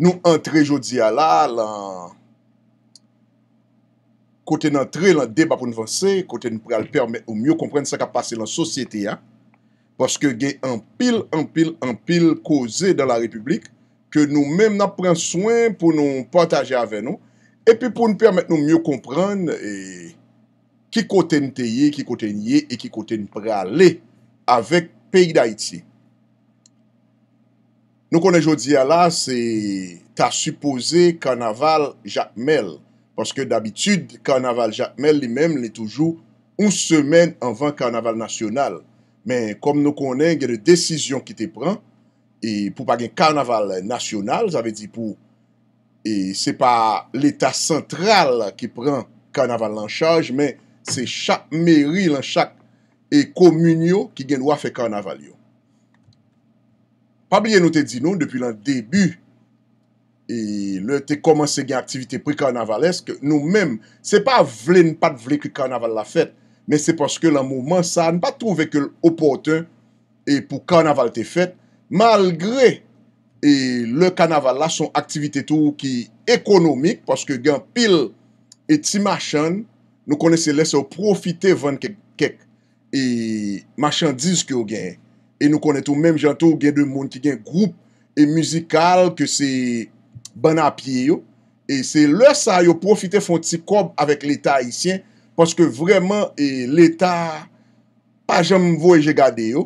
Nou antre jodi a la, kote nan antre lan deba pou nou vanse, kote nou pral permet ou myo komprende sa ka pase lan sosyete a. Paske gen an pil, an pil, an pil koze dan la republik, ke nou menm nan pren soyn pou nou pataje ave nou. E pi pou nou permet nou myo komprende e, ki kote nou teye, ki kote nou ye, e ki kote nou prale avek peyi da iti. Nou konen jodi ya la, se ta supose karnaval jakmel. Paske dabitude, karnaval jakmel li menm li toujou un semen anvan karnaval nasyonal. Men kom nou konen, gen de desisyon ki te pran, pou pa gen karnaval nasyonal, zave di pou, se pa l'eta sentral ki pran karnaval lan chaj, men se chak meri lan chak e komunyo ki gen waf e karnaval yo. Pabliye nou te di nou, depi lan debu, e le te komanse gen aktivite pre-karnavaleske, nou men, se pa vle, ne pat vle ki karnaval la fet, men se paske la mouman sa, ne pa trove ke l'opotan, e pou karnaval te fet, malgre, e le karnaval la son aktivite tou ki ekonomik, paske gen pil eti machan, nou konese lese ou profite ven kek, e machan diz ki ou gen ek. E nou konetou menm jantou gen de moun ki gen group e mizikal ke se ban apye yo. E se lè sa yo profite fon ti kob avèk l'Etat Haitien. Panske vreman l'Etat pa jenm vou e jegade yo.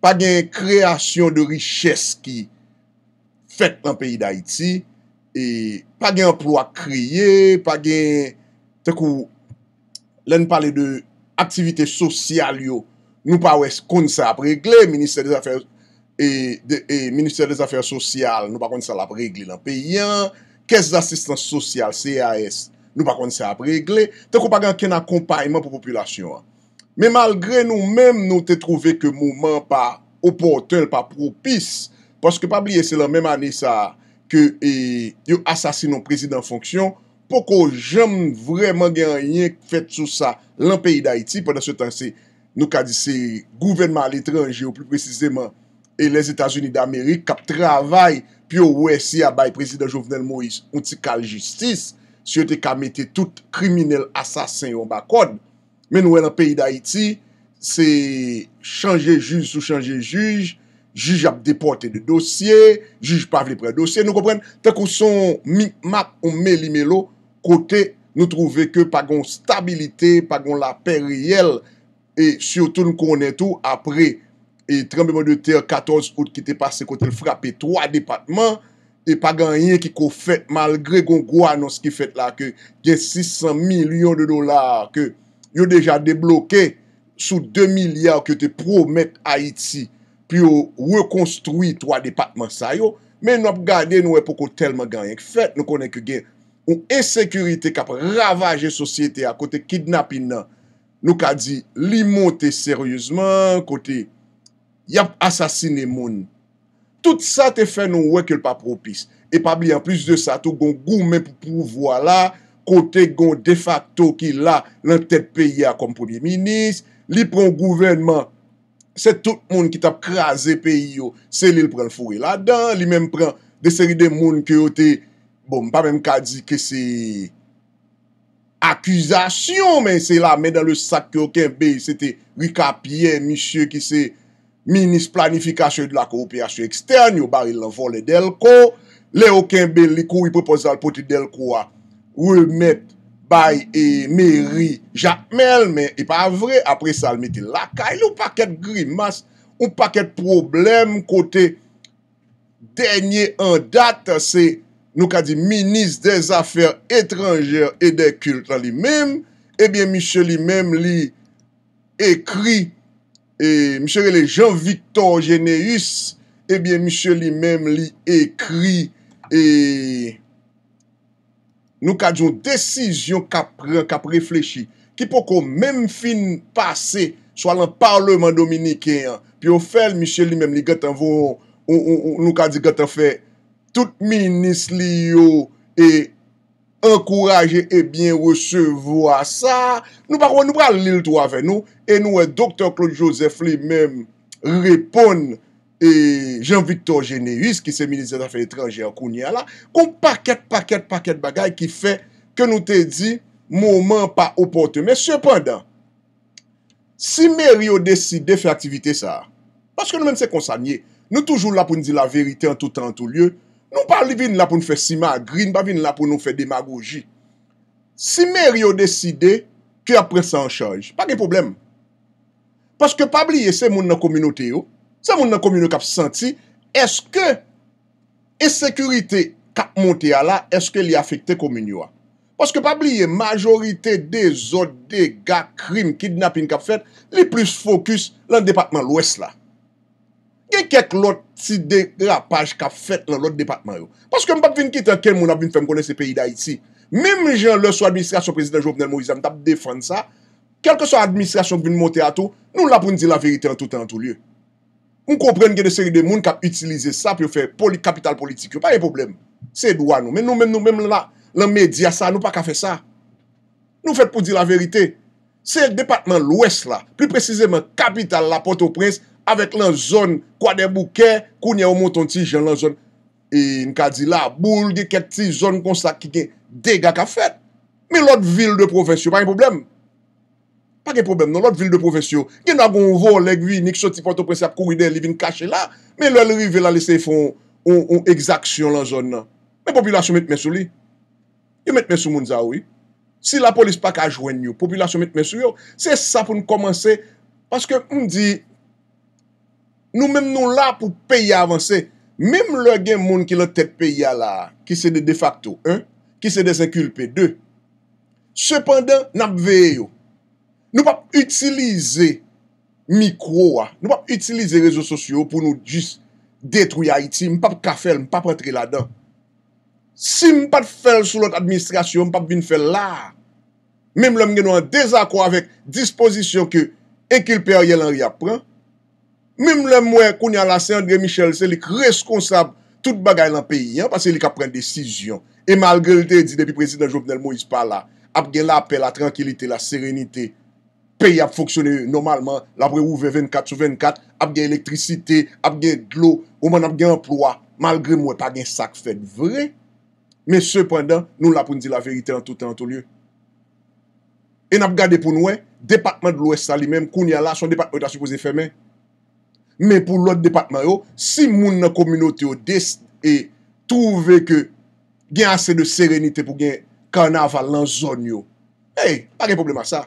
Pa gen kreasyon de riches ki fet an peyi d'Haiti. E pa gen ploua kriye, pa gen te kou lèn pale de aktivite sosyal yo. Nou pa wè konn sa ap regle, Ministèr des affèrs e, e, sosyal nou pa konn sa ap regle nan pe yon, Kèz asistans sosyal, CAS, nou pa konn sa ap regle, te kon pa gen ken akompayman pou populasyon. Men malgre nou men nou te trove ke mouman pa oportel, pa propis, poske pa bliye se lan men manè sa, ke e, yon asasin nou prezident fonksyon, poko jem vreman gen yon fèt sou sa lan peyi d'Haïti pwè nan se tan se... Nou ka dise gouvenman al etranje ou plou precizeman e les Etats-Unis d'Amerik kap travay pi ou wè si a bay prezident Jovenel Moïse ou ti kal jistis si yo te ka mette tout kriminel asasen ou bakod. Men nou el an peyi d'Haïti se chanje juj sou chanje juj juj ap depote de dosye juj pa vle pre dosye. Nou kompren, tenk ou son map ou me li melo kote nou trouve ke pa gon stabilite pa gon la pey riyel E sio tou nou konen tou apre e trembe mwen de ter 14 out ki te pase kote l frape 3 depatman e pa ganyen ki ko fet malgre kon gwa nan skifet la ke gen 600 milyon de dolar ke yo deja debloke sou 2 milyar ki te promet Aiti pi yo rekonstrui 3 depatman sa yo men nou ap gade nou e pou kon telman ganyen ki fet nou konen ki gen ou esekurite kap ravaje sosyete a kote kidnap in nan Nou ka di li monte seryouzman kote yap asasine moun. Tout sa te fe nou weke l pa propis. E pabli an plus de sa tou goun goun men pou pouvoa la, kote goun de facto ki la lantet peya kom premier minis, li pron gouvenman, se tout moun ki tap kraze peyo, se li l pren fure la dan, li menm pren de seri de moun ki yo te, bom, pa menm ka di ke se... akwizasyon men se la men dan le sak ki okenbe, se te wikapye misye ki se minis planifikasyon de la koropiyasyon ekstern yo bari la volen delko le okenbe liko wipropon zal poti delko a remet bay e meri jakmel men e pa vre apre sal meti laka, e lou paket grimas, ou paket problem kote denye an dat se e nou ka di minis des afer etranjer e de kult la li mem, ebyen eh misye li mem li ekri, e misye li Jean-Victor Geneus, ebyen misye li mem li ekri, e nou ka di yo desisyon kap reflechi, ki pou kon men fin pase sou alan parleman dominiken, pi ou fel misye li mem li gata nou ka di gata fe tout minis li yo e enkouraje e bien resevo a sa, nou pa kon nou pa li lito ave nou, e nou e eh, doktor Claude Joseph li men repon, e eh, Jean-Victor Généus, ki se minister d'affaires étrangères, kon ya la, kon paket, paket, paket bagay, ki fe ke nou te di, mouman pa opote, men sepandan, si meri yo deside fe aktivite sa, paske nou men se konsanye, nou toujou la pou ni di la verite an tout an tout liye, Nou pa li vin la pou nou fe sima a grin, pa vin la pou nou fe demagoji. Si mer yo deside, ki apre sa an chanj. Pa ge problem. Paske pa bliye se moun nan kominote yo, se moun nan kominote kap senti, eske e sekurite kap monte a la, eske li afekte komin yo a. Paske pa bliye majorite de zode, de ga, krim, kidnapping kap fet, li plus fokus lan departman lwes la. gen kek lot ti de grapaj ka fet lan lot depatman yo. Paske m pap vin kit anken moun ap vin fèm konen se peyi da iti. Mèm gen lò sou administrasyon prezident Jovnel Moïse an tap defan sa, kelke sou administrasyon vin motè a tou, nou la pou n'di la verite an tout an tout lye. M kompren gen de seri de moun kap itilize sa pou yo fè kapital politik yo. Pa yè problem. Se do an nou. Mèm nou mèm nou mèm la, la media sa, nou pa ka fè sa. Nou fèt pou di la verite. Se depatman l'Ouest la, pri prezizèmen kapital la poto prens, Avèk lan zon kwa debou kè, kounye ou mouton ti jen lan zon. E nka di la, boul ge ket ti zon konsa ki gen, degak a fèt. Me lòt vil de provensyon, pa gen problem? Pa gen problem nan, lòt vil de provensyon, gen nan goun vò, legwi, nik soti poto prese ap kou ide, li vin kache la, me lòl ri ve la lise yon, yon exaksyon lan zon nan. Me populasyon met mè sou li? Yon met mè sou moun za wè? Si la polis pa kajwen yon, populasyon met mè sou yon, se sa pou n komanse, paske Nou mèm nou la pou peya avanse. Mèm lò gen moun ki lò te peya la, ki se de de facto, un, ki se de se kulpe, deux. Sependan, nab veyo, nou pap utilize mikro wa, nou pap utilize rezo sosyo pou nou jis detrou ya iti, mèm pap kafel, mèm pap retre la dan. Si mèm pat fel sou lot administrasyon, mèm pap vin fel la. Mèm lò mèm gen nou an dezakwa avèk dispozisyon ki ekilpe a ye lan ria pran, Mim lem mwen koun yalase André Michel, se li kreskonsab tout bagay lan peyi, yon pa se li ka pren desisyon. E malgre li te di depi prezident Jobnel Moïse Pala, ap gen la apel la tranquilite, la serenite. Peyi ap foksyone normalman, la pre ouve 24 sou 24, ap gen elektrisite, ap gen glou, ouman ap gen emploa, malgre mwen pa gen sak fèd vre. Men sepandan, nou la proun di la verite an tout an, an tout liyo. E nap gade pou noue, depatman dlou est sa li menm, koun yalase, son depatman ta supose fèmen. Men pou lout depatman yo, si moun nan kominote yo des e trouve ke gen ase de serenite pou gen kanaval lan zon yo, hey, pa gen problem a sa.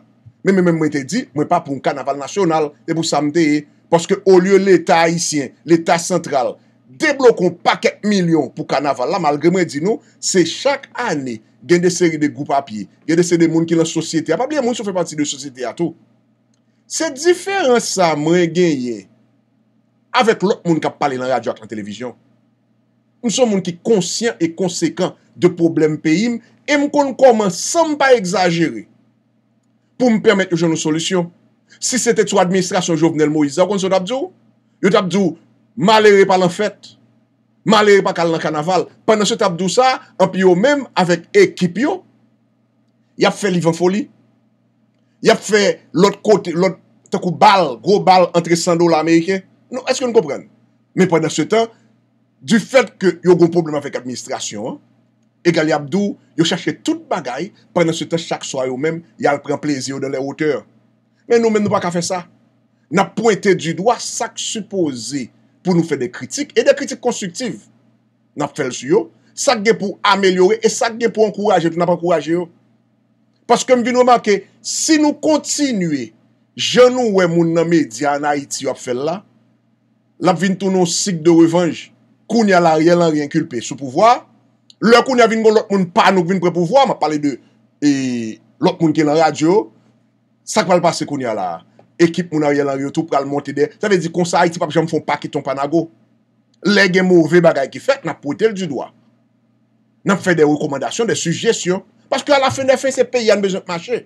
Men men men mwen te di, mwen pa pou mkanaval nasyonal, e pou samdeye, poske olye l'Etat Haitien, l'Etat Sentral, deblokon paket milyon pou kanaval la, malgre mwen di nou, se chak ane gen de seri de goup api, gen de seri de moun ki lan sosyete, apabye moun sou fe pati de sosyete atou. Se diferans sa mwen gen yen, Avèk lòk moun kap pale lan radyat lan televizyon. M son moun ki konsyen e konsekant de problem pe im e m kon konman san pa exagere pou m permète yo joun nou solisyon. Si se te tso administrasyon jovenel Moïse, yo tapdou malere pa lan fèt, malere pa kal lan kanaval, panan se tapdou sa, anpiyo mèm avèk ekipyo, yap fè livan foli, yap fè lot kote, lot takou bal, gro bal antre sandou la Amerikey, No, eske nou kompren? Men pwèndan se tan, du fèt ke yo goun problem avèk administrasyon, e gali abdou, yo chache tout bagay, pwèndan se tan, chak soya yo men, yal pren plezi yo de lè oteur. Men nou men nou pa ka fè sa. Na pwènte di doa sak supose pou nou fè de kritik, e de kritik konstruktiv. Na fèl su yo, sak gen pou amelyore, e sak gen pou ankoraje, tou nan pa ankoraje yo. Paske m vin nou manke, si nou kontinue, jenou wè moun name Diyana Iti yo fèl la, Lap vin tou nou sik de revanj Koun ya la rielan rien kulpe sou pouvoi Le koun ya vin kon lout moun panouk vin pre pouvoi Ma pale de e, lout moun ki lan radyo Sak pal pase koun ya la ekip moun a rielan rien Tout pral monte de Sa ve di konsa a iti papje mfon pakiton panago Le gen mou ve bagay ki fet Nap pote l du doa Namp fe de rekomandasyon, de sujesyon Paskou la la fene fe se pe yane bezon te mache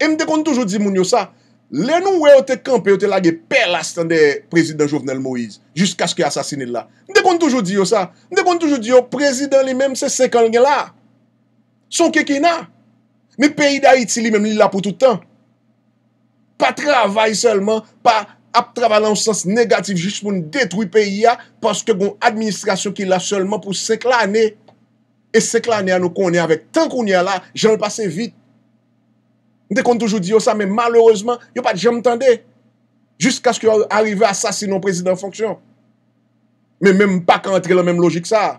E mde kon toujou di moun yo sa Le nou we ou te kampe ou te lage pelastan de prezident Jovenel Moïse. Jusk aske asasine la. Ndekon toujou di yo sa. Ndekon toujou di yo prezident li menm se sekal gen la. Son keke na. Me peyi da iti li menm li la pou toutan. Pa travay selman. Pa ap travay lan sens negatif jis pou nou detwip peyi ya. Paske gon administrasyon ki la selman pou seklane. E seklane anou konen avèk. Tan konen la, jan le pase vit. Mde kon toujou di yo sa, men maloureseman, yo pat jem tende. Jusk aske yo arive asasino prezident fonksyon. Men menm pa kantre la menm logik sa.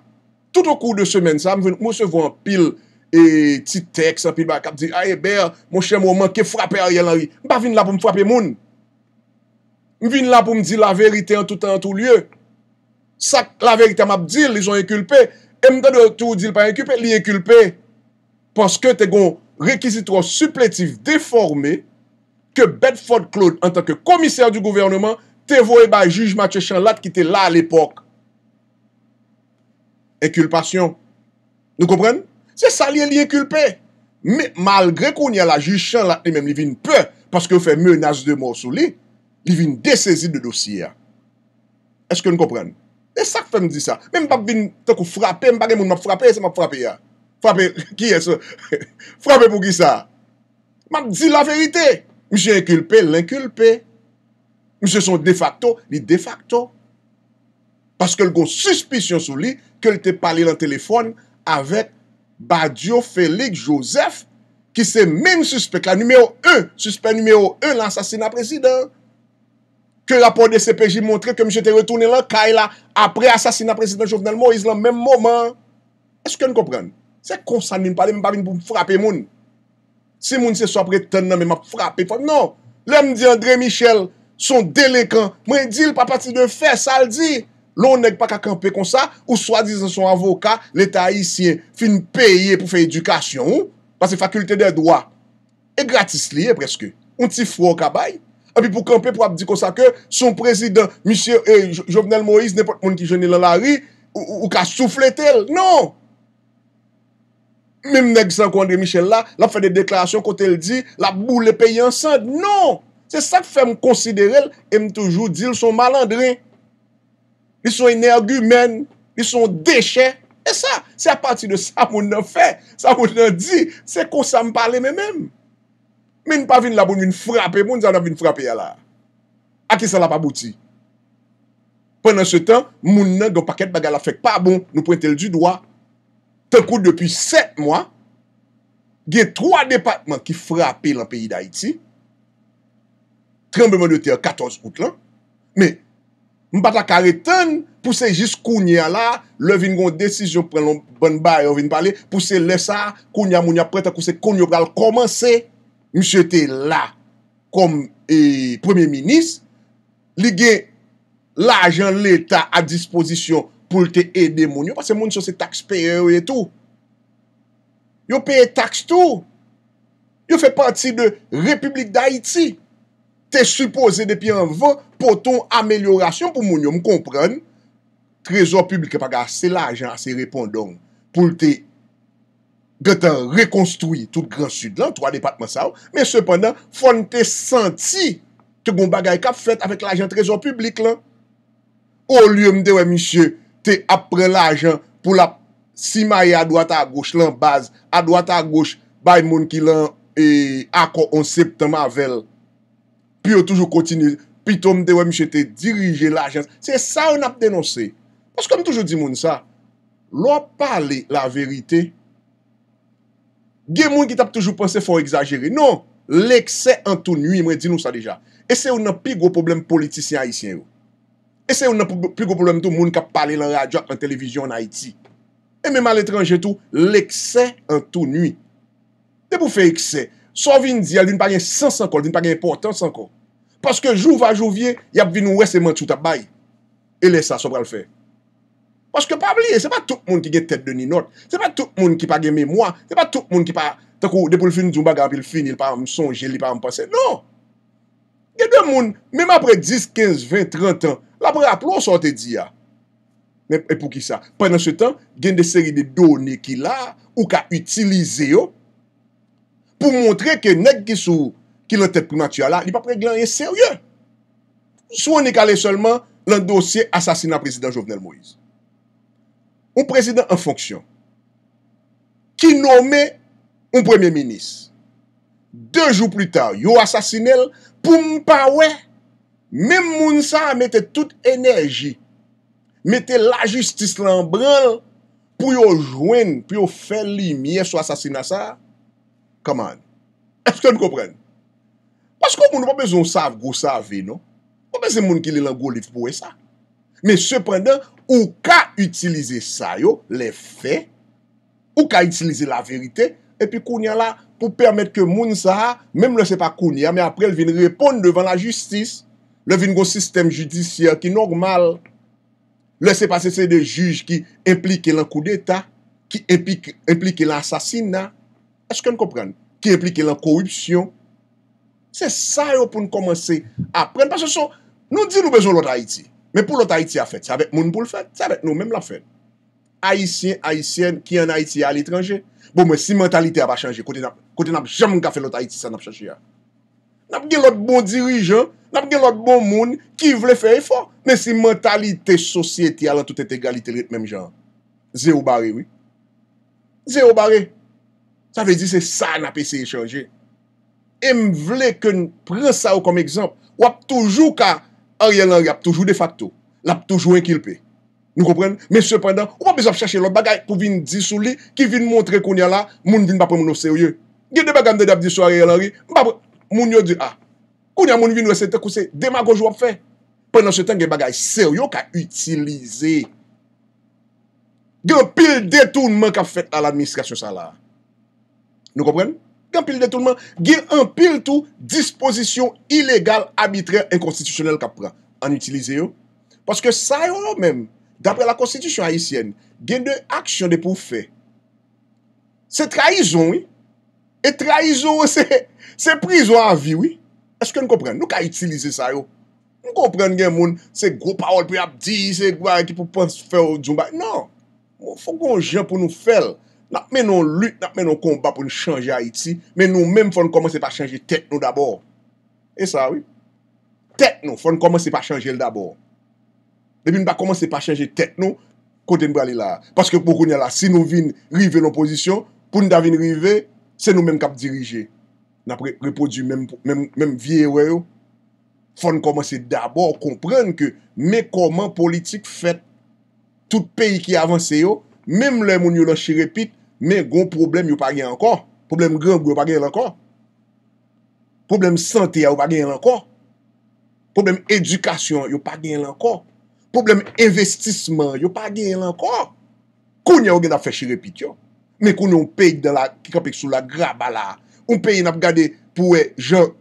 Tout ou kou de semen sa, mwen se vwen pil eti teks, pil bakap, di aye ah, eh, ber, mwen chen mouman ke frape a yel anri. Mba vin la pou m frape moun. Mvin la pou m di la verite an toutan, an tout lye. Sak la verite a map di, li son ekulpe. Mda de tou di l pa ekulpe, li ekulpe. Ponske te gon, Rekizitro supletif deforme Ke Bedford Claude En tanke komiser du gouvernement Te voye bay juj Mathieu Chanlat Ki te la al epok Eculpasyon Nou kompren? Se sa li li eculpe Malgre kon ya la juj Chanlat E men li vin pe Paske fè menas de morsou li Li vin desesi de dosi ya Eske nou kompren? E sak fèm di sa Men pap vin takou frape Mpare moun map frape E se map frape ya Frape pou ki sa? Mat di la verite. Mwen se re-kulpe, l'en kulpe. Mwen se son de facto, ni de facto. Paske l'go suspisyon sou li, ke l'te pale la telefon avet Badiou Félix Joseph ki se men suspect la. Numero 1, suspect numero 1, l'assassinat presidèr. Ke rapport de CPJ montre ke mwen se te retoune la, apre assassinat presidèr Jovenel Moïse, la mèm mòman. Eske nou komprenne? Se konsan mi m'pare, m'pare m'pou m'frape moun. Se moun se so apre ten nan, m'ap frape. Non, lè m'di non. André Michel, son delekan, mwen di l'papati de fè saldi. Lò nèk pa kakampe konsa, ou swa dizan son avoka, l'Etat isye, fin paye pou fè edukasyon ou, pa se fakulte de doa, e gratis liye preske. Un ti fwo kabay. A pi pou kampe, pou ap di konsa ke, son prezident, Monsieur eh, Jovenel Moïse, nèpote moun ki jenil an la ri, ou ka soufletel. Non! Mè mnèk san kwa Andre Michel la, la fè non! de deklarasyon kote l di, la bou lè peye ansan. Non, se sa k fè m konsidere l, m toujou di, l son malandre. Li son energi men, li son deche. E sa, se a pati de sa moun nan fè, sa moun nan di, se kon sa m pale mè mèm. Mè mn pa vin la bou, moun jan la vin frape yala. Aki sa la pa bouti. Pendan se tan, moun nan gyo paket baga la fèk pa bon, nou pointe l du doa. Se kout depi 7 mwa, ge 3 departman ki frape la peyi da iti, trembe mwen de te a 14 kout la, me, mbata karetan, pou se jis koun ya la, le vin goun desisyon pren loun bon baye, pou se lesa, koun ya moun ya preta, pou se koun yo gal komanse, msye te la, kom e, premier minis, li ge la jan l'eta a disposisyon pou l te ede moun yo, pas se moun yon se taks peye yo etou. Yo peye taks tou. Yo fe pati de republik da iti. Te suppose depi an van, poton ameliorasyon pou moun yo m kompran, trezor publik e pa ga se la ajan se repondon, pou l te gata rekonstrui tout Grand Sud lan, 3 departement sa ou, men sepandan, fon te santi te goun bagay ka fèt avèk la ajan trezor publik lan. O liyo m dewe misye, te ap pren la ajan pou la simaye a doata a goch lan baz, a doata a goch bay moun ki lan e, akon an septan mavel, pi yo toujou kontinize, pi tou m dewe m chete dirije la ajan, se sa ou nap denose. Paske m toujou di moun sa, lwa pale la verite, ge moun ki tap toujou pense fwa exagere, non, lèk se an tou nui, mwen di nou sa deja, e se ou nan pi gwo problem politisyen ayisyen ou. E se yon nan pli go problem tou moun kap pale lan radya an televizyon an Haiti. E mèman l'étranje tou, l'ekse an tou nwi. De pou fe ekse, so vin di, al vin pa gen sansan kon, vin pa gen important san kon. Paske jou va, jou vie, yap vin ou wè seman touta bay. E lè sa, so pra l'fè. Paske pa blie, se pa tout moun ki gen tèt de ninot. Se pa tout moun ki pa gen mèmois. Se pa tout moun ki pa, takou, de pou l'fini djoumba gampil fini, l pa am sonjeli, l pa am panse. Non! Gen dè moun, mèman apre 10, 15, 20, 30 an, La prè aplos an te di ya. Ah. Men pou ki sa? Pendan se tan gen de seri de doni ki la ou ka utilize yo pou montre ke nek ki sou ki lente primatia la li pa pre glanye serye. Sou an e kalen seulement lan dosye asasina prezident Jovenel Moïse. Un prezident an fonksyon ki nome un premye minis. Dejou pli tan yo asasinel pou mpa wey Mem moun sa mette tout enerji, mette la justis lembrel, pou yo jwen, pou yo fè li miye sou asasina sa, come on, eske m kopren? Pasko moun nou pa bezon sav go sa ve, no? Pa bezon moun ki li lango liv pou e sa? Me seprendan, ou ka utilize sa yo, le fe, ou ka utilize la verite, e pi kounia la, pou permet ke moun sa, mem le sepa kounia, me apre el vin repon devan la justis, Le vin gwo sistem judisyen ki normal. Le se passe se de juj ki implike lan kou d'eta. Ki implike lan sasina. Eske nou kompren? Ki implike lan korupsyon. Se sa yo pou nou komanse apren. Pas se son, nou di nou bezon l'Otayiti. Men pou l'Otayiti a fèt. Sa bèk moun pou l'fèt. Sa bèk nou menm la fèt. Haitien, Haitien, ki an Haiti a l'étranger. Bon men, si mentalité a pa chanje. Kote nan ap jam moun ka fè l'Otayiti, sa nan ap chanje ya. Nan ap gen l'ot bon dirijan. N ap gen lot bon moun ki vle fè e fò. Men si mentalite sosieti ala tout et egalite lè t'mem jan. Ze ou bare wè. Ze ou bare. Sa vè di se sa na pe se e chanje. E m vle ke nou pren sa ou kom ekzamp. Wap toujou ka a riyalari ap toujou de fakto. Lap toujou enki l'pe. Nou kopren? Men se prendan, wap bezop chache lot bagay pou vin disou li. Ki vin montre konya la. Moun vin bap moun ou se ou ye. Gen de bagande de ap disou a riyalari. Mbap moun yo di a. Ah, Koun ya moun vi nou ese te kouse, demagoj wap fe. Pendan se ten gen bagay, seyo yo ka utilize. Gen pil detounman ka fet al administrasyon sa la. Nou kompren? Gen pil detounman. Gen an pil tou disposition ilegal, abitre, en konstitusyonel ka pra. An utilize yo. Paske sa yo lo men, dapre la konstitusyon haisyen, gen de aksyon de pou fe. Se traizon, e traizon se se prizo avi, oui. Aske nou kompren, nou ka itilize sa yo. Nou kompren gen moun, se goupa oul pou yap di, se gwa ki pou pan se fè ou djoumba. Nan, moun fò kon jen pou nou fèl. Nap men nou lüt, nap men nou komba pou nou chanje Haiti, men nou men fò nou komanse pa chanje techno d'abor. E sa, oui. Techno fò nou komanse pa chanje el d'abor. Depi nou ba komanse pa chanje techno, kote nou bralila. Paske pou konya la, si nou vin rive nou posisyon, pou nou da vin rive, se nou men kap dirije. nan repodu menm viewe yo, fon komanse dabor kompren ke, men koman politik fet, tout peyi ki avanse yo, menm le moun yo nan chirepit, men goun problem yo pa gen ankor, problem granbo yo pa gen ankor, problem sante yo pa gen ankor, problem edukasyon yo pa gen ankor, problem investisman yo pa gen ankor, koun yo gen anfe chirepit yo, men koun yo pey kikapik sou la gra bala, Un peyi nap gade pou e jen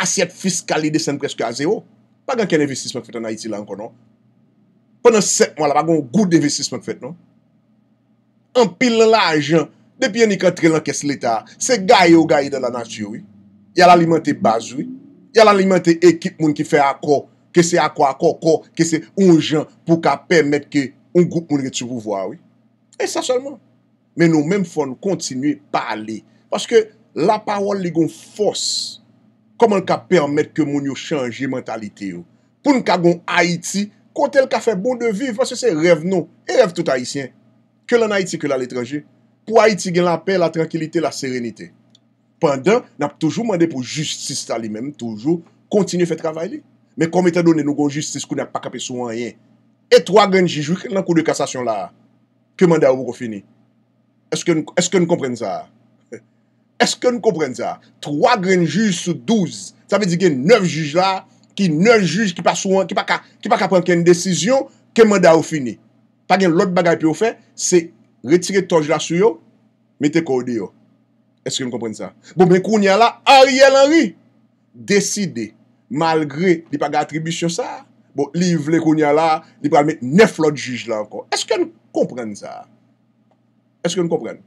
asyet fiskali desen preske a zero, bagan ken investisman fet an Haiti la an konon. Ponen set mwa la bagan un gout d'investisman fet non. An pil la ajen, depi an yon ikan tre lan kes l'Etat, se gaye ou gaye dan la natye oui, yal alimente baz oui, yal alimente ekip moun ki fe akor, ke se akor, akor, akor, ke se un jen pou ka pemet ke un gout moun retsu pou vwa oui. E sa solman. Men nou menm fwa nou kontinu pale Paske la parol li goun fos, koman ka permette ke moun yo chanji mentalite yo. Poun ka goun Haiti, kontel ka fè bon de viv, paske se rev nou, e rev tout Haitien. Ke lan Haiti, ke lan l'étranger. Pou Haiti gen la pe, la tranquilite, la serenite. Pandan, nap toujou mande pou justice tali men, toujou, kontinye fè travay li. Men komite donen nou goun justice, kou nap pa kapè sou anyen. Et wagan jijou, ken lan kou de kasasyon la, ke mande a ou kou fini. Eske nou kompren sa a? Eske nou kompren sa? Troa gren juj sou douz. Sa ve di gen neuf juj la, ki neuf juj ki pa souan, ki pa ka pren ken desisyon, ke mada ou fini. Pa gen lot bagay pi ou fe, se retire toj la sou yo, mete kou di yo. Eske nou kompren sa? Bo men koun ya la, ari el ari. Deside, malgre di pa ge atribisyon sa, bo liv le koun ya la, di pa alme nef lot juj la ankon. Eske nou kompren sa? Eske nou kompren sa?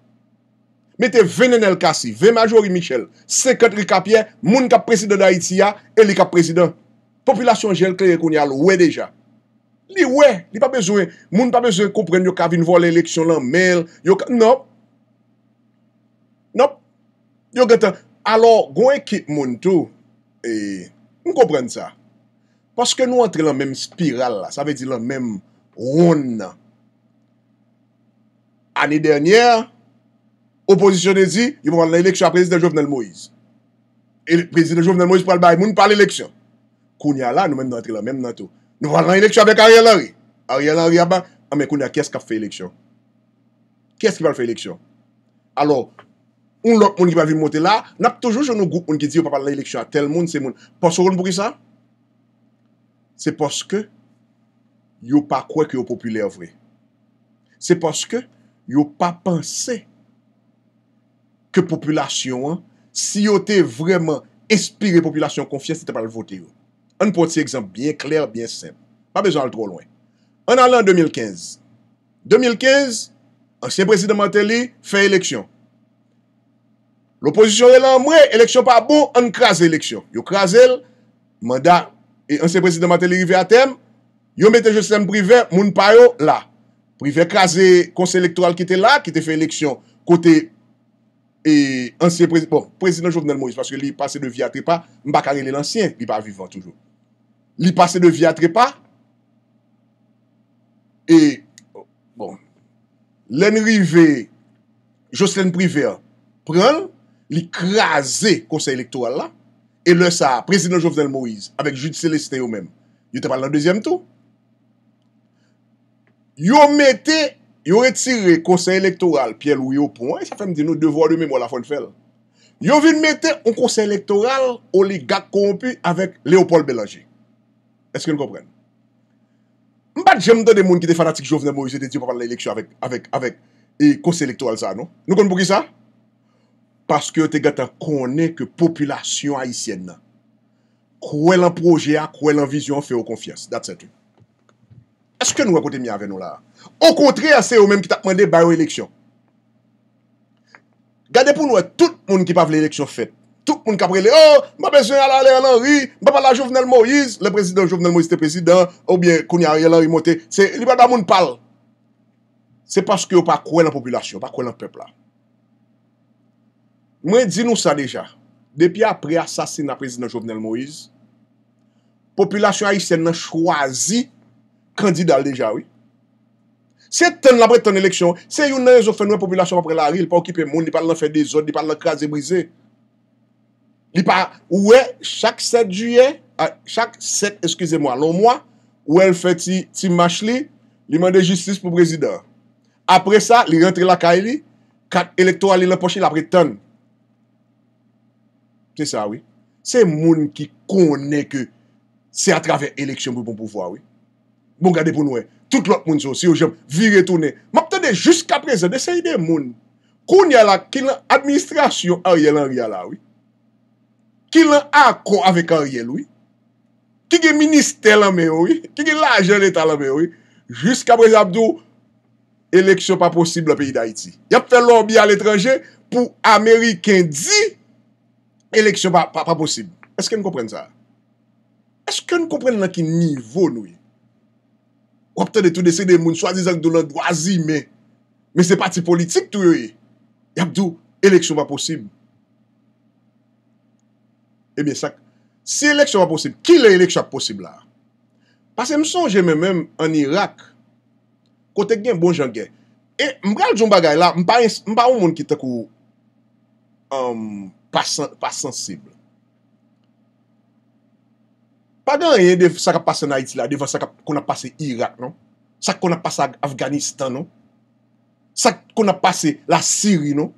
Metè vènenel kasi, vè majori Michel Seket li kapye, moun ka presidè Da iti ya, el li ka presidè Popülasyon jèl kliye koun yal wè deja Li wè, li pa bezwe Moun pa bezwe kompren yo ka vin vo lè lèksyon Lan mèl, yo ka, nop Nop Yo getè, alò Gwen kit moun tou M kompren sa Paske nou antre lan mèm spiral la Sa vè di lan mèm roun Ani dernyèr Oposisyon e di, yon va mande la eleksyon a prezident Jovenel Moïse. Prezident Jovenel Moïse pral bay, moun pa l'eleksyon. Koun ya la, nou men nan tri la, men nan tou. Nou va lan eleksyon abek Ariel Harri. Ariel Harri aban, ame koun ya, kèsk ap fè eleksyon? Kèsk ki pal fè eleksyon? Alors, un lòk moun ki pa vi mwote la, nap toujou joun nou goup moun ki di yo pa pal la eleksyon a tel moun, se moun. Pasoroun pou ki sa? Se poske, yo pa kwe ki yo populè avre. Se poske, yo pa panse... ke populasyon an, si yo te vreman espire populasyon konfiyen, se te pal voti yo. An poti ekzamp, bien kler, bien sem. Pa bejan al tro lwen. An alan 2015. 2015, ansyen prezident Mateli, fey eleksyon. L'oposisyon re lan mwe, eleksyon pa bo, an kras eleksyon. Yo kras el, manda, e ansyen prezident Mateli, yu ve atem, yo mette josem prive, moun payo la. Prive kras e konsey elektoral ki te la, ki te fey eleksyon, kote... E ansye bon, prezident Jovnel Moïse Paske li pase de vi a trepa Mbakare li lansyen, li pa vivan toujou Li pase de vi a trepa E Bon Len rive Joselene Privéan Prel li krasé konsey elektoralla E lè sa prezident Jovnel Moïse Awek jud seleste yo men Yo te pal nan dezyem tou Yo mette Yo retire konsen elektoral, pi el ou yo pon, e sa fèm di nou devor di mè mò la fon fèl. Yo vin mette yon konsen elektoral oligak korompi avèk Leopold Belanger. Eske nou kompren? Mbate jèm dè de moun ki te fanatik jovne mou, jè te ti wapal la eleksyon avèk, avèk, avèk, e konsen elektoral sa, nou? Nou konpou ki sa? Paske te gata konè ke populasyon haisyen nan. Kouè lan proje a, kouè lan vizyon fè ou konfiyans, datse trik. Eske nou wakote mi avè nou la? Ou kontre ase ou menm ki takman de bayou eleksyon? Gade pou nou e tout moun ki pav l'eleksyon fèt. Tout moun ki apre le, oh, mabè sè alalè alanri, mabal la jovenel Moïse, le prezident jovenel Moïse te prezident, ou bien kounyari alanri motè, se li bata moun pal. Se paske ou pa kwen la populasyon, pa kwen lant pepl la. Mwen di nou sa deja, depi apre asasin la prezident jovenel Moïse, populasyon a isen nan chwazi Kandidal deja, oui. Se ten labre ten eleksyon, se yon nan yo fè noue populasyon pa pre la ri, li pa okipe moun, li pa lan fè de zon, li pa lan krasè brise. Li pa, oue, chak set juye, chak set, eskize mwa, lomwa, oue fè ti, ti mach li, li mande justice pou brezida. Apre sa, li rentre la ka e li, kat elektor alè la poche, labre ten. Se sa, oui. Se moun ki konè ke se atrave eleksyon pou bon pouvoi, oui. Bon gade pou nou e, tout l'ot moun sou, si yo jem, viri etounen. Ma ptende, jousk aprezen, desay de moun, koun ya la, ki l'administrasyon a riel an riel la, oui. Ki l'akon avek a riel, oui. Ki ge minister la men, oui. Ki ge la jen etal la men, oui. Jousk aprezen, Abdou, eleksyon pa posib la peyi da iti. Yap fè lor bi al etranjen, pou Ameriken di, eleksyon pa posib. Eske nou kompren sa? Eske nou kompren la ki nivou nou, oui? Opte de tou desi de moun, swazi zang dou lan do azi me. Me se pati politik tou yo e. Yabdou, eleksyon va posib. Ebyen sak, si eleksyon va posib, ki le eleksyon va posib la? Pase mson jeme menm an Irak, kote gen bon jan gen. E mgal joun bagay la, mba ou moun ki takou euh, pasensibl. Pa gen yon dev sa ka pase na Haiti la devan sa ka kona pase Irak, non? Sa kona pase Afghanistan, non? Sa kona pase la Siri, non?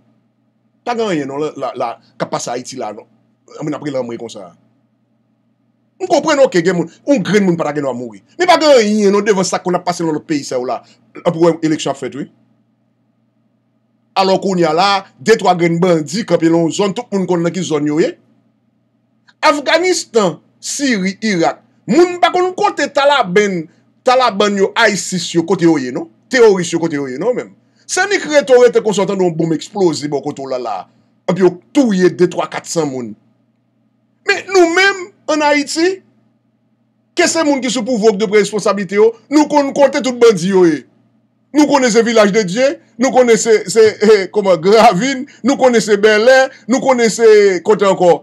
Pa gen yon la ka pase Haiti la, non? Mwen apre la mwen konsa. Mwen kompren nou ke gen moun, un gren moun pata gen nou amouri. Men pa gen yon yon devan sa ka kona pase nan lo peyi sa yo la, apwe yon eleksyon a fet we. Alo kon yon la, detwa gren bandi kapi lon zon, tout moun kon nan ki zon yo we. Afganistan, Siri, Irak, moun bako nou kote Talaben, Talaben yo ISIS yo kote oye no? Teoris yo kote oye no mèm? Sè ni kretore te konsantan don bom eksplosi bo koto lala. Abyo touye 2, 3, 4, 5 moun. Mè nou mèm an Haiti, kè se moun ki se pou vok de pre-esponsabite yo? Nou kon kote tout bandzi yo e. Nou kone se Vilaj de Dje, nou kone se, se, e, eh, koma, Gravin, nou kone se Berlè, nou kone se, kote anko,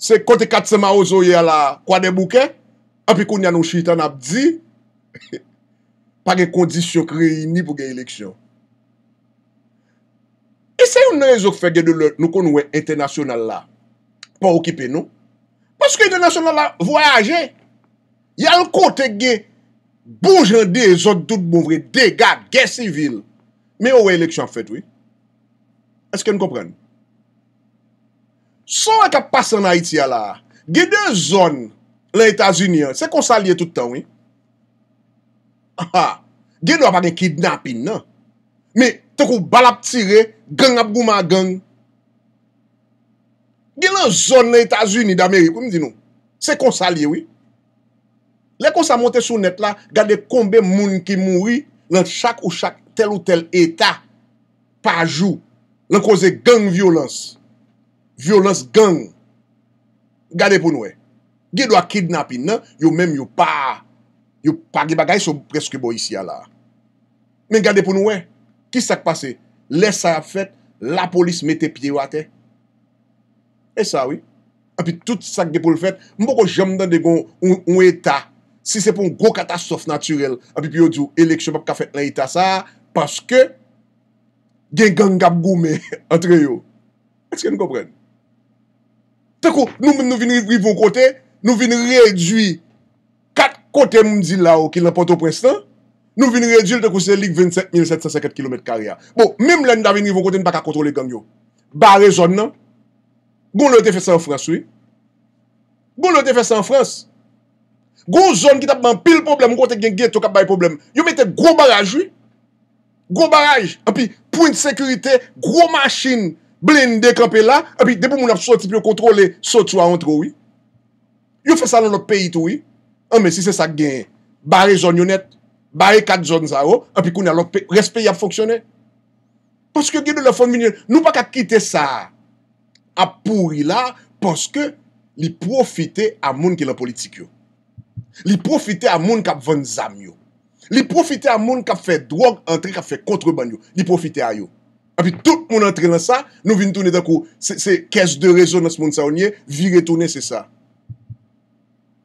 Se kote katsema ouzo ye la kwa de bouke, api koun yan nou chitan ap di, pa gen kondisyon kreini pou gen eleksyon. E se yon nou yon zok fe gen nou kon nou wey internasyonal la, pa wakipen nou? Paske internasyonal la voyaje, yon kote gen boujande e zot dout mouvre, bon degat, gen sivil. Me ouwey eleksyon fet wey? Eske nou kompren nou? Son ak a pasan ha iti ya la, ge de zon la Etats-Unis an, se konsalye toutan, oui. Ge do ap agen kidnapping, nan. Me, te kou balap tire, gang ap gouma gang. Ge le zon la Etats-Unis da Ameri, koum di nou? Se konsalye, oui. Le kons a monte sou net la, gade konbe moun ki moui nan chak ou chak tel ou tel etat pa jou nan koze gang violansi. Violans gang. Gade pou nou e. Ge dwa kidnap in nan, yo menm yo pa, yo pa ge bagay sou preske bo isi ala. Men gade pou nou e. Kis sak pase? Lesa ap fet, la polis mete piwate. E sa ou e. A pi tout sak ge pou l'fet, mbo ko jam dan de gon un eta, si se pou un go katastof naturel, a e pi pi yo djou, eleksyon pap ka fet nan eta sa, paske, gen gang gap goume entre yo. Ek se gen kou pren? Te kou nou vini rivon kote, nou vini redwi kat kote moun di la ou ki lèpote ou prestan. Nou vini redwi te kou se lig 27750 km2. Bon, mèm lè nou da vini rivon kote, nou pa ka kontrole gang yo. Ba rezon nan, goun lò te fè san Frans wè. Goun lò te fè san Frans. Goun zon ki tap ban pil problem, goun te genge to kap bay problem. Yo mète goun baraj wè. Goun baraj, an pi, point sekurite, goun machin. Blende kranpe ah, la, api depo moun ap soti Pyo kontrole sotwa antro woy Yo fè sa nan lòk peyit woy Anme si se sa gen Bare zon yonet, bare kat zon zaro Anpi koun nan lòk peyit, respè yon ap foksyone Pòske gen de lòk fon vinyon Nou pa ka kite sa A pouri la, pòske Li profite a moun ki lòk politik yo Li profite a moun Kap ven zam yo Li profite a moun kap fè drog Entri kap fè kontreban yo, li profite a yo A pi tout moun entrenan sa, nou vin toune de kou. Se kes de rezonans moun sa ou nye, vire toune se sa.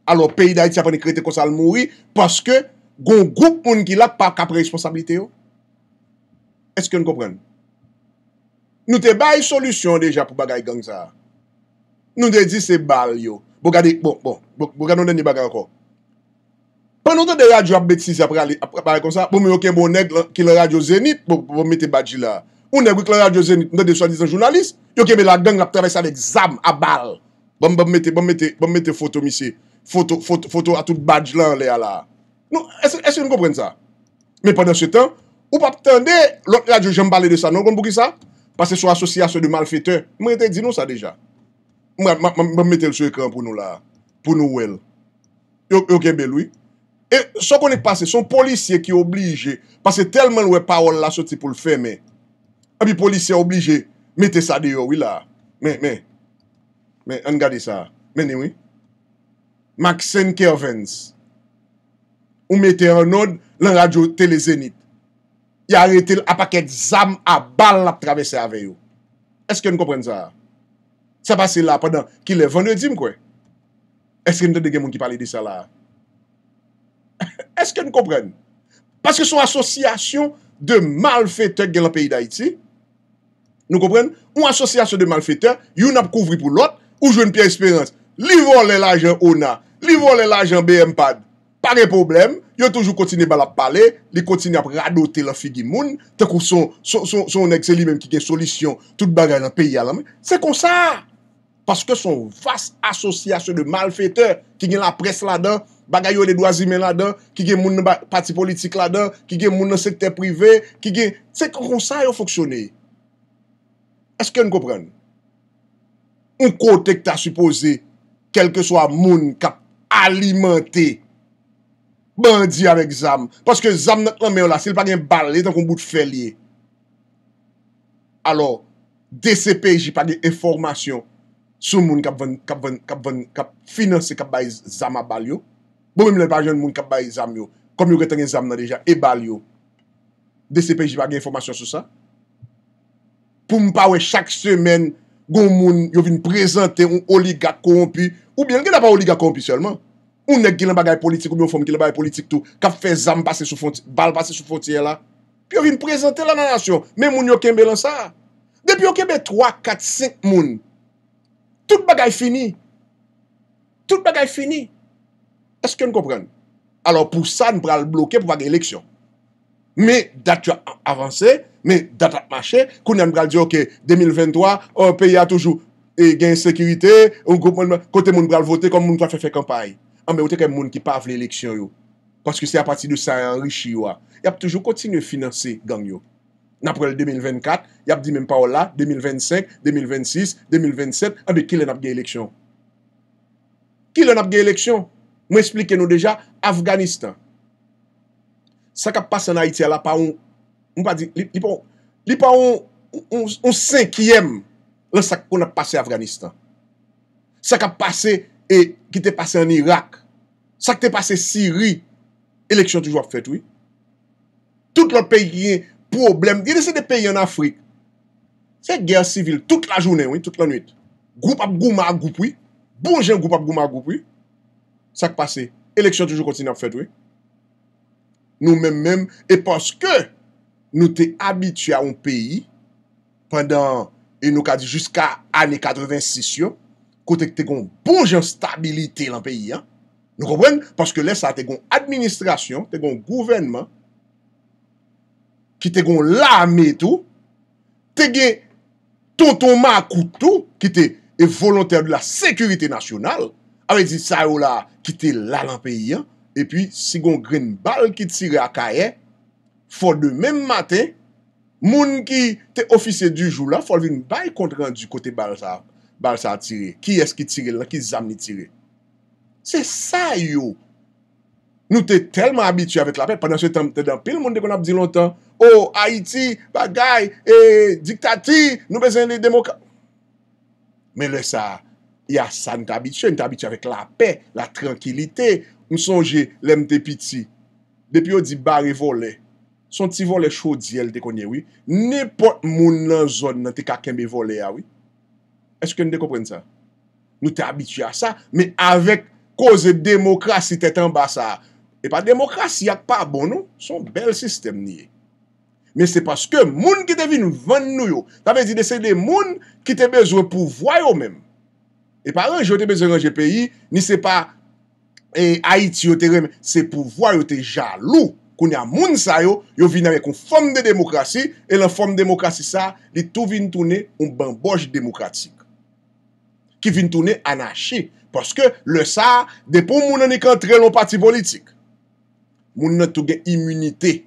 Alo peyi da iti apan e krete konsal mouri, paske goun goup moun ki la pa kapre responsabilite yo. Eske nou kompren? Nou te baye solusyon deja pou bagay gang sa. Nou te di se bal yo. Bo gade, bon, bon, bo bon, gade nou denye bagay akor. Pan nou te de radyo ap betis ap pralik, ap pralik konsa, pou mwen yoke moun neg ki le radyo zenit, pou bon, bon, mwen te baji la. Unè wèk lè radyo zè nè de sa disan jounalist, yo kèmè la gang la ptèvè sa lè exam a bal. Bèm bèm mètè, bèm mètè, bèm mètè fotou misè. Fotou, fotou, fotou a tout badj lan lè a la. Nou, esè, esè nou komprenn sa. Mè pwèndan se tan, ou pwèp tan de, lè radyo jèm balè de sa, nou konpou ki sa? Pase sou asosya se de malfèteur. Mè mètè, di nou sa deja. Mè mètè lè sou ekran pou nou la. Pou nou wèl. Yo kèmè lwi. E, so Bi polisè oblige, mette sa de yo Oui la, men men Men, an gade sa, men ne wè Maxen Kervans Ou mette Anon lan radyo Telezenit Yare tel apakèd Zam a bal la travesse ave yo Eske n kopren sa Sa pase la padan ki le vane Dime kwe, eske n te degè Moun ki pale de sa la Eske n kopren Paske son asosyasyon De mal fète gè la peyi da iti Nou kompren? Ou asosyasyon de malfeteur Yon ap kouvri pou lot Ou jwen piye esperans Li vol lè l'ajen ONA Li vol lè l'ajen BMPAD Pare problem Yon toujou kontine bal ap pale Li kontine ap radote la figi moun Tek ou son ekse li men Ki gen solisyon Tout bagay nan peyi alame Se kon sa Paske son vas asosyasyon de malfeteur Ki gen la pres la dan Bagay yo de doazime la dan Ki gen moun nan pati politik la dan Ki gen moun nan sekte privé Se kon sa yon foksyone Eske yon kou pren? Un kote kta supose kelke so a moun kap alimenté bandi amèk zam. Paske zam nan kameyo la, se l pa gen balè, tan kon bout fèlè. Alors, DCPJ pa gen informasyon sou moun kap finanse kap bayi zam a balè yo. Bon mè mè lè pa gen moun kap bayi zam yo. Kom yon reten gen zam nan deja, e balè yo. DCPJ pa gen informasyon sou sa. pou m pawe chak semen goun moun yo vin prezante un oliga kompi, ou bien gen apan oliga kompi solman. Un ek gilen bagay politik ou m yon fom gilen bagay politik tou, ka fe zan basse sou fonti, bal basse sou fonti e la. Pi yo vin prezante lan nanasyon, men moun yo kembe lan sa. Depi yo kembe 3, 4, 5 moun. Tout bagay fini. Tout bagay fini. Eske yon kopren? Alors pou sa n pral bloke pou bagay leksyon. Me dat eh, ah, yo avanse, me dat yo mache, kounen bral di yo ke 2023, ou peye a toujou gen sekurite, ou kote moun bral vote kon moun kwa fe fe kampaye. Ambe ou te ke moun ki pa avle eleksyon yo. Koske se a pati de sa enri chi yo a. Yap toujou kontinye finanse gang yo. Naprel 2024, yap di men pa ou la, 2025, 2026, 2027, ambe kil en apge eleksyon. Kil en apge eleksyon? Mwen esplike nou deja, Afganistan. Sak ap pase en Haiti ala pa ou... Mwen pa di... Li pa ou... Ou 5e lan sak kon ap pase Afganistan. Sak ap pase e, ki te pase en Irak. Sak te pase Siri. Eleksyon toujou ap fet, oui. Tout lor peyi ki yon problem. Di de se de peyi an Afrik. Se ger civil. Tout la jounen, oui. Tout la nuit. Goup ap goup ma goup, oui. Bourjien goup ap goup ma goup, oui. Sak pase. Eleksyon toujou kontine ap fet, oui. Nou men men, e paske nou te abitye a un peyi Pendan, e nou ka di, jiska ane 86 yon Kotek te gon bouj an stabilite lan peyi an Nou kopwen, paske lè sa te gon administrasyon, te gon gouvenman Ki te gon lame tou Te gen tonton makou tou Ki te e volontèr de la sekurite nasyonal Awe ah, di sa yo la, ki te la lan peyi an E pi, si gon gren bal ki tire akaye, fò de men maten, moun ki te ofise du joul la, fòl vi n bay kontran du kote bal sa tire. Ki es ki tire la, ki zam ni tire. Se sa yo, nou te telman abituy avet la pe, pandan se te dan pil moun de kon ap di lontan. Oh, Haiti, bagay, eh, diktati, nou bezen de demokan. Men le sa, ya sa n te abituy, n te abituy avet la pe, la tranquilite, M sonje lem te piti. Depi yo di bari vole. Son ti vole chodiel te konye wii. Nipot moun nan zon nan te kakem e vole ya wii. Eske nou de kompren sa? Nou te abitye a sa. Me avek koze demokrasi te temba sa. E pa demokrasi ak pa bon nou. Son bel sistem niye. Me se paske moun ki te vin vann nou yo. Ta vez di desede moun ki te bezwe pou voyo men. E pa ranj yo te bezwe ranj e peyi. Ni se pa E Haiti yo te reme, se pouvoi yo te jalou. Koun ya moun sa yo, yo viname kon fom de demokrasi. E lan fom demokrasi sa, li tou vin tounen un bambouj demokratik. Ki vin tounen anashi. Poske le sa, depon moun nan ikan tre lon pati politik. Moun nan tou gen imunite.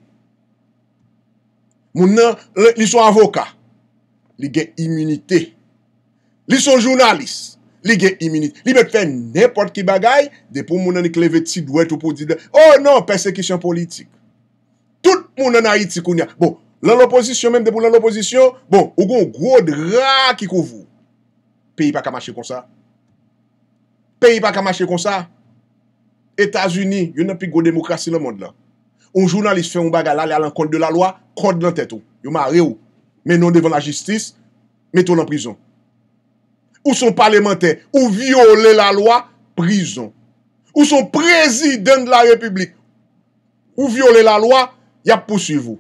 Moun nan, li son avoka. Li gen imunite. Li son jounalis. Li gen iminit. Li bet fè nèpot ki bagay depo mounan ni klevet si dwet ou pou di de Oh nan, persekisyon politik. Tout mounan a iti koun ya. Bon, lan l'oposisyon mèm depo lan l'oposisyon Bon, ou goun gwo dra ki kouvou. Peyi pa kamache kon sa. Peyi pa kamache kon sa. Etas-Uni, yon nan pi gwo demokrasi nan moun la. Un jounalist fè mou bagay la lè alan kont de la lwa, kont nan tèt ou. Yon ma re ou. Menon devan la jistis meton nan prizon. ou son parlementer, ou viole la lwa, prizon. Ou son prezident la republik, ou viole la lwa, ya pou suyvou.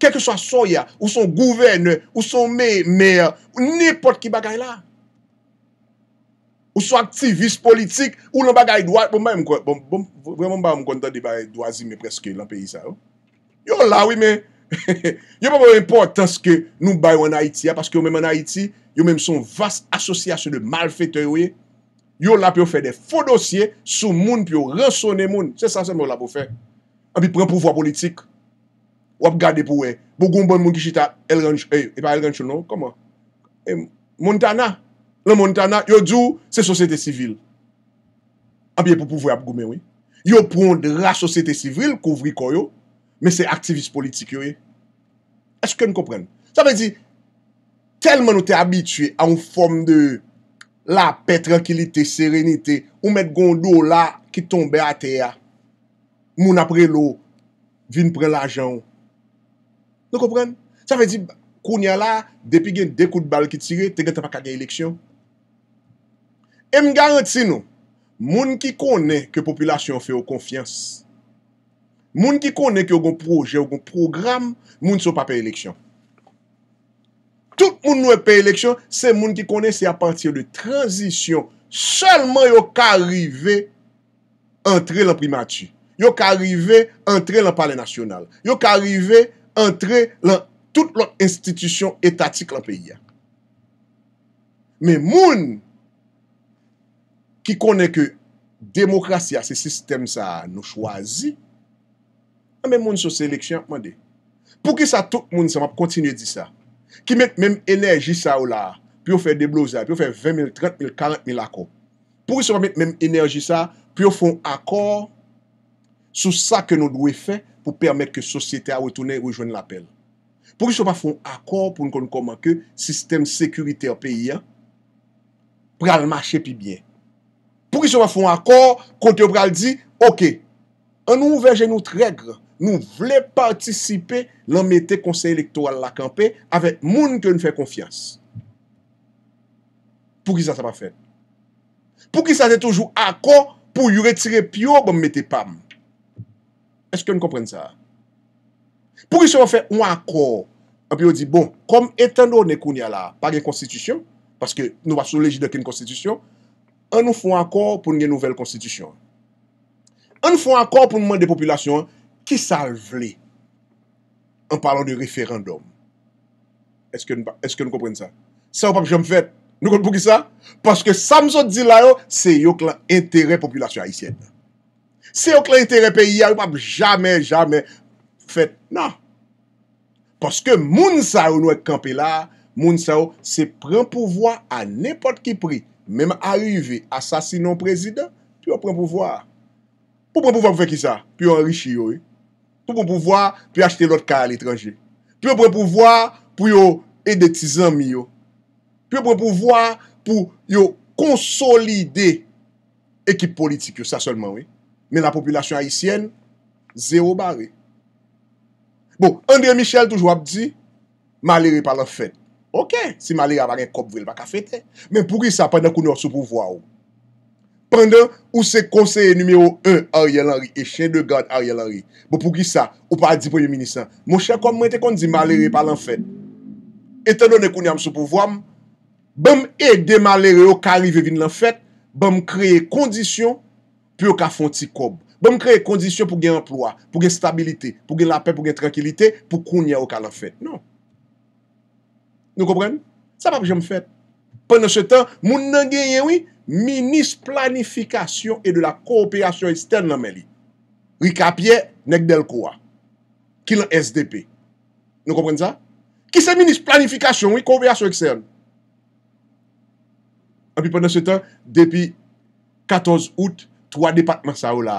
Kèkè so a so ya, ou son gouverneur, ou son mey, mey, ou nipot ki bagay la. Ou son aktivist politik, ou lom bagay dwazi, pou mwen mwen ba mwen konta di bagay dwazi, mwen preske la peyi sa, ou. Yo la, oui, men. Yo mwen mwen mwen portan se ke nou bayon Haiti ya, paske yo mwen mwen Haiti, Yo menm son vas asosyasyon de mal fete yo wey. Yo la pou fè de fò dosye sou moun pou yo rasonè moun. Se sanse moun la pou fè. An bi pren pouvwa politik. Wap gade pou wey. Bougou mbon moun ki chita El Ranjou. Eh, e pa El Ranjou nou? Koman? Eh, Montana. La Montana yo djou se sosyete sivil. An bi pouvwa ap goumen wey. Yo proun de la sosyete sivil kouvri koy yo. Men se aktivist politik yo wey. Eske nou kompren? Sa mwen di... telman ou te abitwe an ou form de la petrankilite, serenite, ou met gondou la ki tombe a teya, moun apre lo, vin pre la jan ou. Nou kompren? Sa fe di, koun ya la, depi gen dekout bal ki tire, te gen te pa kage eleksyon. E m garanti nou, moun ki kone ke popilasyon fe ou konfians. Moun ki kone ke ou gon proje, ou gon program, moun sou pa pe eleksyon. Tout moun nou e pey leksyon, se moun ki konen se a patir de tranzisyon. Solman yo ka rive entre la primati. Yo ka rive entre la pale nasyonal. Yo ka rive entre tout lor institisyon etatik la pey ya. Men moun ki konen ke demokrasya se sistem sa nou chwazi, ah, men moun sou seleksyon, mwen de. Pou ki sa tout moun se map kontinye di sa? Ki met men enerji sa ou la, pi ou fe debloza, pi ou fe 20.000, 30.000, 40.000 akon. Pou y se pa met men enerji sa, pi ou fon akon sou sa ke nou dwe fe pou permet ke sosyete a we tounen ou we jwen l'apel. Pou y se pa fon akon pou nou kon nou kon manke sistem sekurite a peyi ya, pral mache pi bien. Pou y se pa fon akon, kote pral di, ok, an nou veje nou tregre Nou vle patisipe nan mette konsey elektoral la kampe... Avet moun kwen fè konfians. Pou ki sa sa pa fè? Pou ki sa se toujou akor... Pou yu retire pyo gwen mette pam? Eske yon kompren sa? Pou ki sa pa fè yon akor... An pi yon di bon... Kom etendo ne koun ya la... Parye konstitisyon... Paske nou va sou bon, leji de kwen konstitisyon... An nou fwen akor pou nge nouvel konstitisyon. An nou fwen akor pou nou mwen depopulasyon... Ki sa vle? An palan de referandom. Eske nou kompren sa? Sa ou pap jom fet? Nou konpren pou ki sa? Paske sa mson di la yo, se yo klan interè populasyon haisyen. Se yo klan interè peyi, a ou pap jame, jame, fet nan. Paske moun sa ou nou ek kampe la, moun sa ou, se pren pouvoi a nepot ki pri, menm arive, asasinon prezident, pou yo pren pouvoi. Pou pren pouvoi pou fe ki sa? Pou yo enri chi yo e? pou bon pou pouvoi pou yo achete lot ka al etranje. Pou pou pouvoi pou yo edetizan mi yo. Pou pou pouvoi pou yo konsolide ekip politik yo sa sonman we. Men la populasyon Haitien, zero bare. Bon, André Michel toujwa ap di, maleri palan fèd. Ok, si maleri avan gen kop vrel baka fèd, men pou ki sa panen koun yo sou pouvoi ou. Pendan ou se konseye numero 1 Ariel Henry E chen de gade Ariel Henry Bo pou ki sa, ou pa di pou yon minisan Mwen chen kon mwen te kon di malere pa lan fèt E tenon e kounyam sou pou vwam Bwem e de malere ou ka arrive vin lan fèt Bwem kreye kondisyon Pyo ka fonti kob Bwem kreye kondisyon pou gen emplwa Pou gen stabilite, pou gen lape, pou gen tranquilite Pou kounyam ou ka lan fèt Non Nou kompren? Sa pa pou jom fèt Pendan se tan, moun nan gen yon yon Minis planifikasyon E de la kooperasyon ekstern nan men li Rikapye, Nekdelkowa Ki la SDP Nou kompren sa? Ki se minis planifikasyon, oui, kooperasyon ekstern Anpipan nan setan, depi 14 out, 3 depatman sa ou la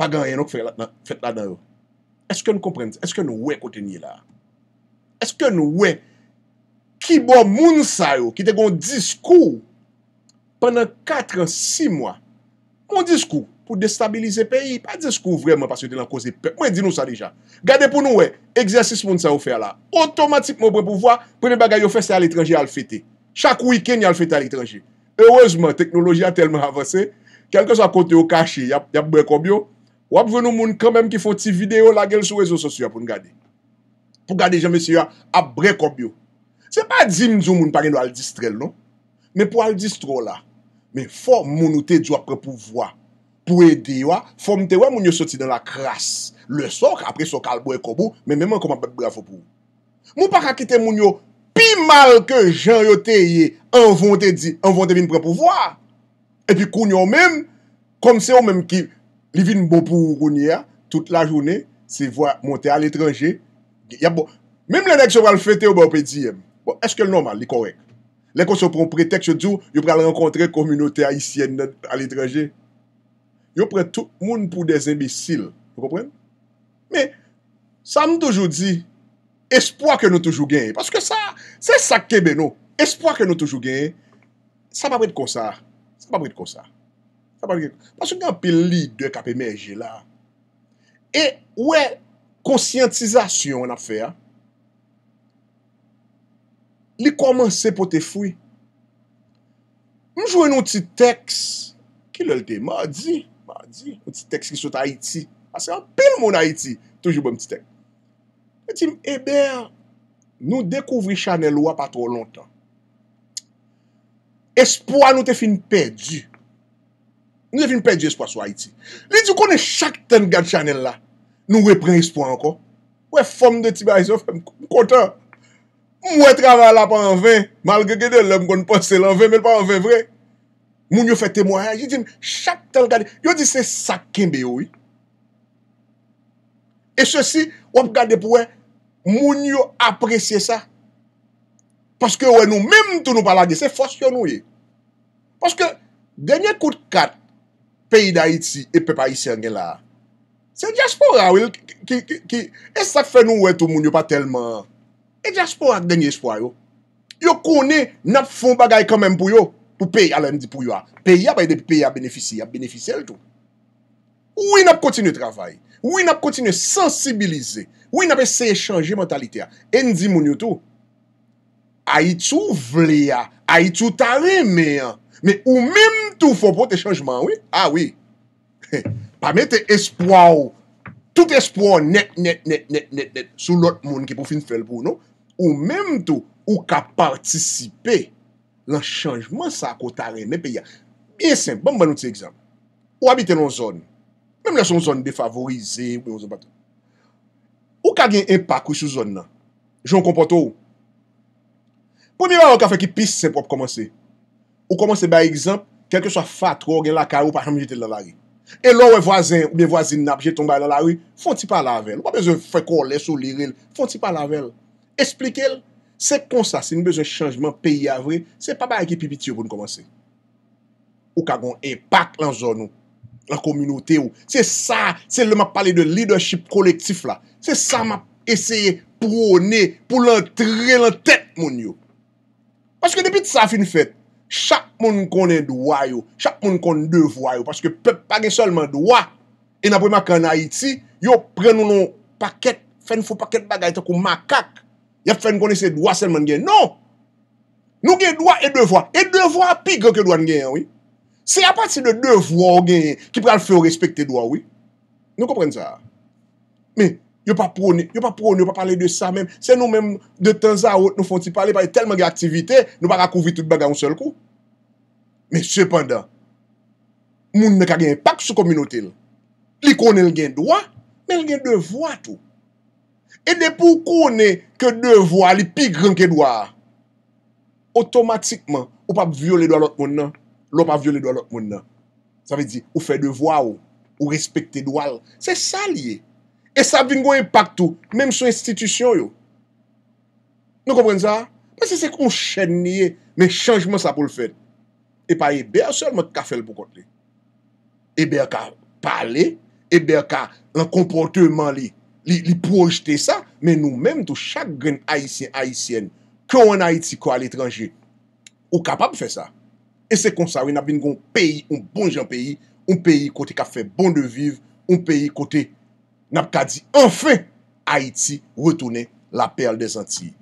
Pagan enok fèt la dan yo Eske nou kompren sa? Eske nou we kote ni la? Eske nou we Ki bo moun sa ou oh, Ki te gon diskou Pendan 4 ansi mwa, mwen dis kou pou destabilize peyi, pa dis kou vreman pas yote lan kouze peyi. Mwen di nou sa dija. Gade pou nou we, egzersis moun sa ou fe la. Otomatik mwen pre pou vwa, prene bagay yo feste al etranji al fete. Chak wiken yon al fete al etranji. Ewezman, teknoloji a telman avanse, kelke sa kote yo kashi, yap brek obyo, wap venou moun kamem ki fote ti video la gel sou rezo sosyo pou n'gade. Pou gade jeme si yo ap brek obyo. Se pa dzim dzou moun pari nou al distrel non, me pou al distro Men fo moun ou te djwa prepovwa Pwede ywa Fom te wè moun yo soti dan la kras Le sok apre sok albou e kobou Men mèman koman bet bravo pou Moun pa kakite moun yo Pi mal ke jan yote ye Anvonte vin prepovwa E pi koun yo mèm Komse yo mèm ki Li vin bo pou ou gounyea Toute la jounè Se vwa monte al etranje Mèm le dek se vwa l fwete yo be opè diyèm bon, Eske l normal, li korek Lè kon se pon pretext yo djou, yo pral renkontre kominote a isi en net al itranje. Yo pral tout moun pou de zem bisil. Yo kompren? Me, sa m toujou di, espoi ke nou toujou genye. Paske sa, se sa kebe nou, espoi ke nou toujou genye, sa pa bret konsa. Sa pa bret konsa. Sa pa bret konsa. Paske nan pe li de kapemèjè la, e, wè, konsyantizasyon an ap fè a, Li koman se pou te fwi. M jwè nou ti teks. Ki lèl te? M a di. M a di. M ti teks ki sot Haiti. Ase an pel moun Haiti. Toujou bè m ti teks. M e ti m eber. Nou dekouvri Chanel ou apatro lontan. Espouan nou te fin pedi. Nou te fin pedi espouan sou Haiti. Li di konen chak ten gade Chanel la. Nou wè pre espouan anko. Wè fom de ti bè Haiti. M kontan. M kontan. Mwen travala pa an ven, malge gede lèm kon ponsè lèm ven, men pa an ven vre. Mwen yo fè temoyen, jitim, chak tel gade, yo di se sak kembe wè. E se si, wèm gade pou wè, mwen yo apresye sa. Paske wè nou, mèm tou nou pala dje, se fos yo nou yè. Paske, denye kout kat, peyi da iti, e pepa iti an gen la. Se diaspora wè, ki, ki, ki, ki, e sak fè nou wè tou mwen yo pa telman. E jaspo ak denye espo a yo? Yo kone nap fon bagay kamem pou yo? Ou peyi alen di pou yo a? Peyi a bay de peyi a benefisi, a benefisi el to. Ou in ap kontine travay? Ou in ap kontine sensibilize? Ou in ap seye chanje mentalite a? En di moun yo to? A yi tou vle a? A yi tou tare me a? Me ou mem tou fon pote chanjman, oui? A, ah, oui. Pa men te espo a yo? Sout espouan net net net net net net sou lot moun ki pou fin fel pou nou. Ou mem tou ou ka partisipe lan chanjman sa kotaren ne pe ya. Bien simple, ban ban nou ti egzamp. Ou habite nan zon. Mem lè son zon befavorize, ou pou yon zon patou. Ou ka gen impak wè sou zon nan? Joun kompoto ou? Pou miwa ou ka fè ki pis sempop komanse. Ou komanse bay egzamp, kelke swa fatro gen lakar ou pa chanm jete lalari. E lò wè vwazin, wè vwazin nap, jè tomba lè la wè, fonti pa la vèl. Wè bezè fè kon lè sou lirè lè, fonti pa la vèl. Esplike lè, se kon sa, se nou bezè chanjman peyi avre, se pa ba ekipi biti yo pou nou komanse. Ou ka gon empak lan zon ou, lan kominote ou. Se sa, se lè ma pale de leadership kolektif la. Se sa, ma eseye prone pou lè trè lè tèt moun yo. Paske depit sa fin fèt. chak moun konen dwa yo, chak moun konen devwa yo, paske pep page solman dwa, en apoy makan Haiti, yo pren nou nou paket, fen fou paket bagay ta kou makak, yap fen konen se dwa selman gen, non! Nou gen dwa e devwa, e devwa pigre ke dwan gen, oui. Se apati de devwa gen, ki pral fwe o respecte dwa, oui. Nou kompren sa? Men! Yo pa prouni, yo pa prouni, yo pa pale de sa men. Se nou men, de tanza out, nou fon ti pale, pale telman gen aktivite, nou pa rakouvi tout baga un sel kou. Men sepanda, moun ne ka gen pak sou kominotel. Li konen l gen doa, men l gen devwa tou. E de pou konen ke devwa li pigran ke doa. Otomatikman, ou pa viole doa lot moun nan, l ou pa viole doa lot moun nan. Sa ve di, ou fe devwa ou, ou respekte doal. Se sa liye. E sa bin gwen pak tou, menm sou institisyon yo. Nou kompren sa? Mwen se se kon chenye, men chanjman sa pou l fèd. E pa e be a sòl mwen ka fèl pou kote. E be a ka pale, e be a ka lankomportèman li, li projete sa, men nou menm tou chak gen aisyen, aisyen, kè wè nan a iti kwa l etranjè. Ou kapap fè sa? E se kon sa, wè nan bin gwen peyi, un bon jan peyi, un peyi kote ka fè bon de viv, un peyi kote, Napka di, anfe, Haiti wetoune la perle de zantiye.